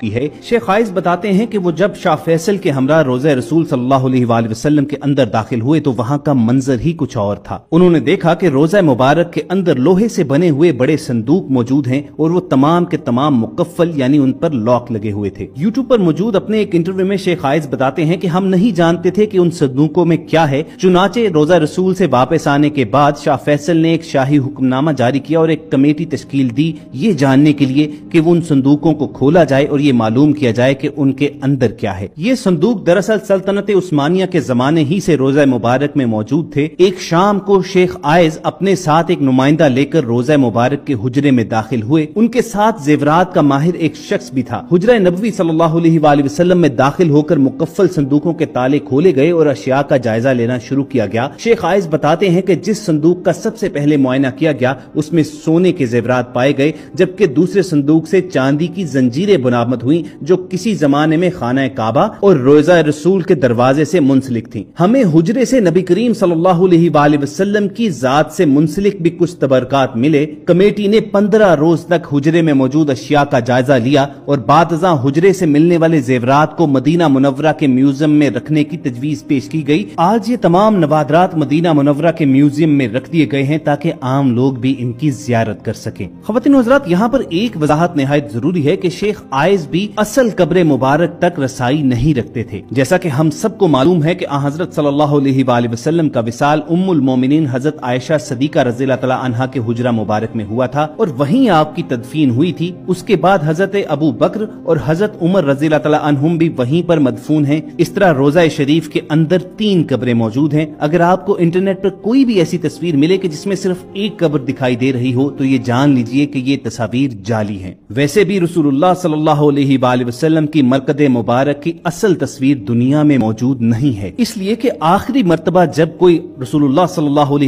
की है शेख खाइज बताते हैं कि वो जब शाह फैसल के हमरा रोजा रसूल सल्लल्लाहु अलैहि वसल्लम के अंदर दाखिल हुए तो वहाँ का मंजर ही कुछ और था उन्होंने देखा कि रोजा मुबारक के अंदर लोहे से बने हुए बड़े संदूक मौजूद हैं और वो तमाम के तमाम मुकफल यानी उन पर लॉक लगे हुए थे यूट्यूब पर मौजूद अपने एक इंटरव्यू में शेख खाइज बताते हैं की हम नहीं जानते थे की उन संदूकों में क्या है चुनाचे रोजा रसूल ऐसी वापस आने के बाद शाह फैसल ने एक शाही हुक्मनामा जारी किया और एक कमेटी तश्कील दी ये जानने के लिए की वो उन संदूकों को खोला जाए और ये मालूम किया जाए कि उनके अंदर क्या है ये संदूक दरअसल सल्तनत उस्मानिया के जमाने ही से रोजा मुबारक में मौजूद थे एक शाम को शेख आयज अपने साथ एक नुमाइंदा लेकर रोजा मुबारक के हुजरे में दाखिल हुए उनके साथ जेवरात का माहिर एक शख्स भी था हुजरा नबी सल्लाम में दाखिल होकर मुकफल संदूकों के ताले खोले गए और अशिया का जायजा लेना शुरू किया गया शेख आयज बताते हैं की जिस संदूक का सबसे पहले मुआयना किया गया उसमें सोने के जेवरात पाए गए जबकि दूसरे संदूक ऐसी चांदी की जंजीरें बरामद बरामद हुई जो किसी जमाने में खाना काबा और रोजा रसूल के दरवाजे से मुंसलिक थी हमें हुजरे से नबी करीम सल्लाम की जात से मुंसलिक भी कुछ तबरकत मिले कमेटी ने पंद्रह रोज तक हुजरे में मौजूद अशिया का जायजा लिया और बाद हुजरे से मिलने वाले जेवरात को मदीना मुनवरा के म्यूजियम में रखने की तजवीज पेश की गई आज ये तमाम नवादरात मदीना मुनवरा के म्यूजियम में रख दिए गए हैं ताकि आम लोग भी इनकी जियारत कर सके खवतिन हजरात यहाँ पर एक वजाहत नहायत जरूरी है की शेख आयज भी असल कब्र मुबारक तक रसाई नहीं रखते थे जैसा की हम सबको मालूम है की हजरत सल्लाम का विशाल उम्मुल मोमिन हजरत आयशा सदीका रजीला तला के हजरा मुबारक में हुआ था और वही आपकी तदफीन हुई थी उसके बाद हजरत अबू बकर और हजरत उमर रजीला तला भी वही आरोप मदफून है इस तरह रोजा शरीफ के अंदर तीन कब्रें मौजूद हैं अगर आपको इंटरनेट पर कोई भी ऐसी तस्वीर मिले कि जिसमें सिर्फ एक कब्र दिखाई दे रही हो तो ये जान लीजिए कि ये तस्वीर जाली है वैसे भी रसूलुल्लाह सल्लल्लाहु वसल्लम की मरकद मुबारक की असल तस्वीर दुनिया में मौजूद नहीं है इसलिए कि आखिरी मरतबा जब कोई रसूलुल्लाह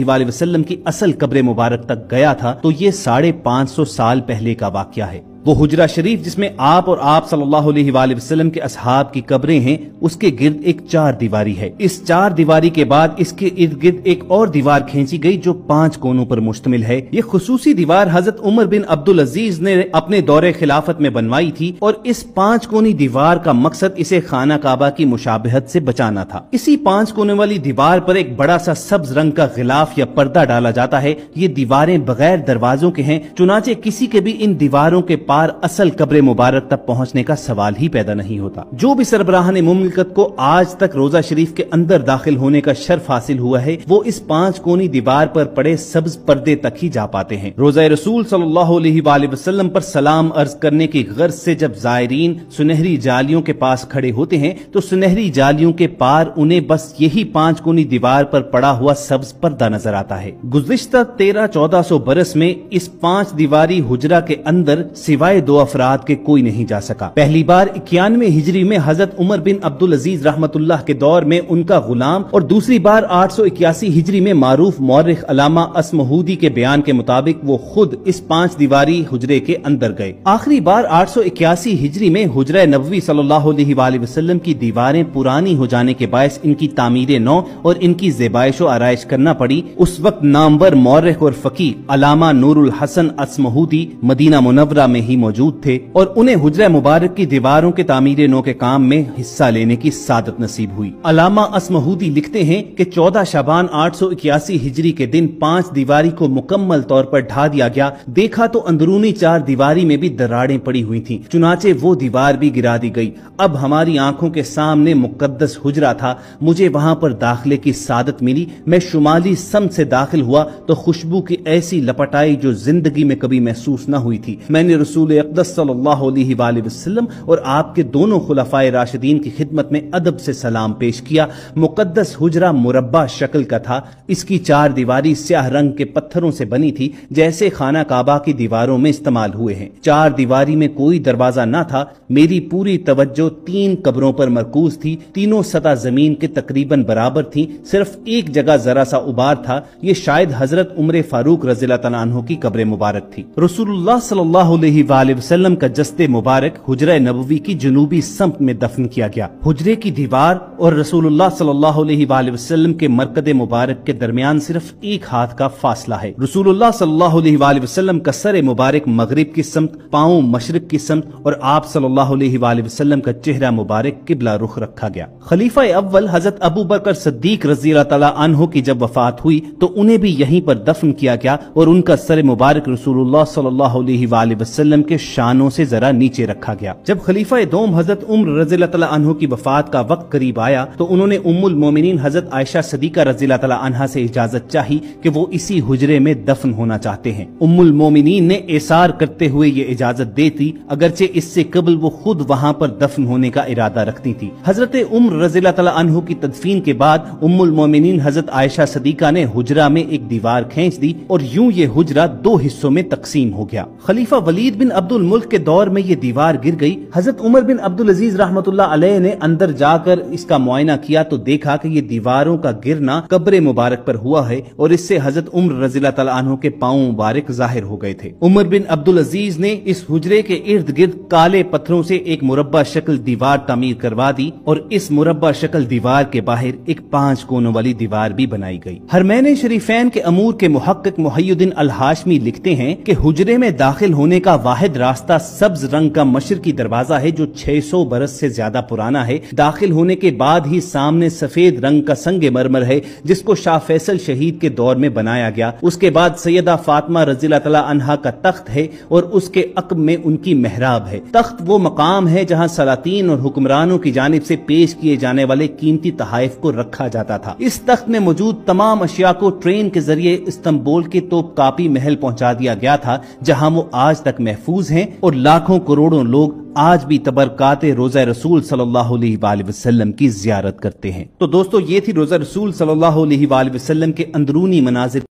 की असल कब्र मुबारक तक गया था तो ये साढ़े पाँच सौ साल पहले का वाक्य है वो हुजरा शरीफ जिसमें आप और आप सल्लल्लाहु अलैहि वसल्लम के असहाब की कब्रें हैं उसके गिर्द एक चार दीवारी है इस चार दीवारी के बाद इसके इर्द गिर्द एक और दीवार खींची गई जो पांच कोनों पर मुश्तमिल है ये खसूसी दीवार हजरत उमर बिन अब्दुल अजीज ने अपने दौरे खिलाफत में बनवाई थी और इस पांच कोनी दीवार का मकसद इसे खाना काबा की मुशाबहत से बचाना था इसी पांच कोने वाली दीवार पर एक बड़ा सा सब्ज रंग का गिलाफ या पर्दा डाला जाता है ये दीवारें बगैर दरवाजों के हैं चुनाचे किसी के भी इन दीवारों के पास बार असल कब्र मुबारक तक पहुँचने का सवाल ही पैदा नहीं होता जो भी सरबराह ने मुमलकत को आज तक रोजा शरीफ के अंदर दाखिल होने का शर्फ हासिल हुआ है वो इस पाँच कोनी दीवार पर पड़े सब्ज पर्दे तक ही जा पाते हैं रोजा रसूल सल्लाम पर सलाम अर्ज करने की गर्ज से जब जायरीन सुनहरी जालियों के पास खड़े होते हैं तो सुनहरी जालियों के पार उन्हें बस यही पाँच कोनी दीवार पर पड़ा हुआ सब्ज पर्दा नजर आता है गुजश्ता तेरह चौदह सौ बरस में इस पाँच दीवारी हुजरा के अंदर सिवाय दो अफराद के कोई नहीं जा सका पहली बार इक्यानवे हिजरी में हजरत उमर बिन अब्दुल अजीज रहमतुल्लाह के दौर में उनका गुलाम और दूसरी बार आठ सौ इक्यासी हिजरी में मारूफ मौरख अलामा असमहूदी के बयान के मुताबिक वो खुद इस पांच दीवारी हुजरे के अंदर गए आखिरी बार आठ सौ इक्यासी हिजरी में हुजरा नबी सल्लाम की दीवारें पुरानी हो जाने के बायस इनकी तामीर नौ और इनकी जेबाइश आरइश करना पड़ी उस वक्त नामवर मौरख और फकी अलामा नूरुल हसन असमहूदी मदीना मुनवरा में ही मौजूद थे और उन्हें हजर मुबारक की दीवारों के तामीर नो के काम में हिस्सा लेने की सादत नसीब हुई अलामा असमहूदी लिखते हैं कि चौदह शाबान आठ सौ इक्यासी हिजरी के दिन पांच दीवारी को मुकम्मल तौर पर ढा दिया गया देखा तो अंदरूनी चार दीवारी में भी दरारें पड़ी हुई थी चुनाचे वो दीवार भी गिरा दी गयी अब हमारी आँखों के सामने मुकदस हुजरा था मुझे वहाँ पर दाखिले की सादत मिली मैं शुमाली सम से दाखिल हुआ तो खुशबू की ऐसी लपटाई जो जिंदगी में कभी महसूस न हुई थी मैंने रसूल रसूल अकदस वसल्लम और आपके दोनों खुलाफा राशिदीन की खिदमत में अदब से सलाम पेश किया मुकदस हुजरा मुरबा शक्ल का था इसकी चार दीवारी स्याह रंग के पत्थरों से बनी थी जैसे खाना काबा की दीवारों में इस्तेमाल हुए हैं चार दीवारी में कोई दरवाजा ना था मेरी पूरी तवज्जो तीन कब्रों पर मरकूज थी तीनों सतह जमीन के तकरीबन बराबर थी सिर्फ एक जगह जरा सा उबार था ये शायद हजरत उम्र फारूक रजीला तनहों की कब्र मुबारक थी रसूल वसल्लम का जस्ते मुबारक हजर नबवी की जनूबी सम्त में दफन किया गया हजरे की दीवार और रसूलुल्लाह सल्लल्लाहु अलैहि वसल्लम के मरकद मुबारक के दरमियान सिर्फ एक हाथ का फासला है रसूलुल्लाह सल्लल्लाहु अलैहि वसल्लम का सर मुबारक मगरिब की सम्त पाँव मशरक की सम्त और आप सल्लल्लाहु अलैहि वसल्लम का चेहरा मुबारक किबला रुख रखा गया खलीफा अव्वल हजरत अबू बकर सद्दीक रजी तला की जब वफात हुई तो उन्हें भी यहीं पर दफन किया गया और उनका सर मुबारक रसूलुल्लाह सल्लल्लाहु अलैहि वसल्लम वसल्लम के शानों से जरा नीचे रखा गया जब खलीफा दोम हजरत उम्र रजील तला की वफात का वक्त करीब आया तो उन्होंने उम्मुल मोमिन हजरत आयशा सदीका रजील तला से इजाजत चाही की वो इसी हुजरे में दफन होना चाहते है उम्मुल मोमिन ने एसार करते हुए ये इजाजत दे दी अगरचे इससे कबल वो खुद वहाँ पर दफन होने का इरादा रखती थी हजरत उम्र रजील तला की तदफीन के बाद उम्मुल मोमिन हजरत आयशा सदीका ने हुजरा में एक दीवार खींच दी और यूँ ये हुजरा दो हिस्सों में तकसीम हो गया खलीफा वलीद बिन बिन अब्दुल मुल्क के दौर में ये दीवार गिर गई हजरत उमर बिन अब्दुल अजीज रहमत ने अंदर जाकर इसका मुआयना किया तो देखा कि ये दीवारों का गिरना कब्र मुबारक पर हुआ है और इससे हजरत उम्र रजीला तला के पाओ मुबारक जाहिर हो गए थे उमर बिन अब्दुल अजीज ने इस हुजरे के इर्द गिर्द काले पत्थरों से एक मुरबा शक्ल दीवार तमीर करवा दी और इस मुरबा शक्ल दीवार के बाहर एक पांच कोनों वाली दीवार भी बनाई गई हरमैन शरीफेन के अमूर के मुहक्क मुहैदीन अल हाशमी लिखते हैं कि हुजरे में दाखिल होने का वाहिद रास्ता सब्ज रंग का मशर की दरवाजा है जो 600 बरस से ज्यादा पुराना है दाखिल होने के बाद ही सामने सफेद रंग का संग मरमर है जिसको शाह फैसल शहीद के दौर में बनाया गया उसके बाद सैदा फातमा रजीला तला का तख्त है और उसके अकब में उनकी मेहराब है तख्त वो मकाम है जहाँ सलातीन और हुक्मरानों की जानब ऐसी पेश किए जाने वाले कीमती तहफ को रखा जाता था इस तख्त में मौजूद तमाम अशिया को ट्रेन के जरिए इस्तंबोल के तोप कापी महल पहुँचा दिया गया था जहाँ वो आज तक महफूज महफूज हैं और लाखों करोड़ों लोग आज भी तबरकते रोजा रसूल सल्लल्लाहु अलैहि वसल्लम की जियारत करते हैं तो दोस्तों ये थी रोजा रसूल सल्लल्लाहु अलैहि वसल्लम के अंदरूनी मनाजिर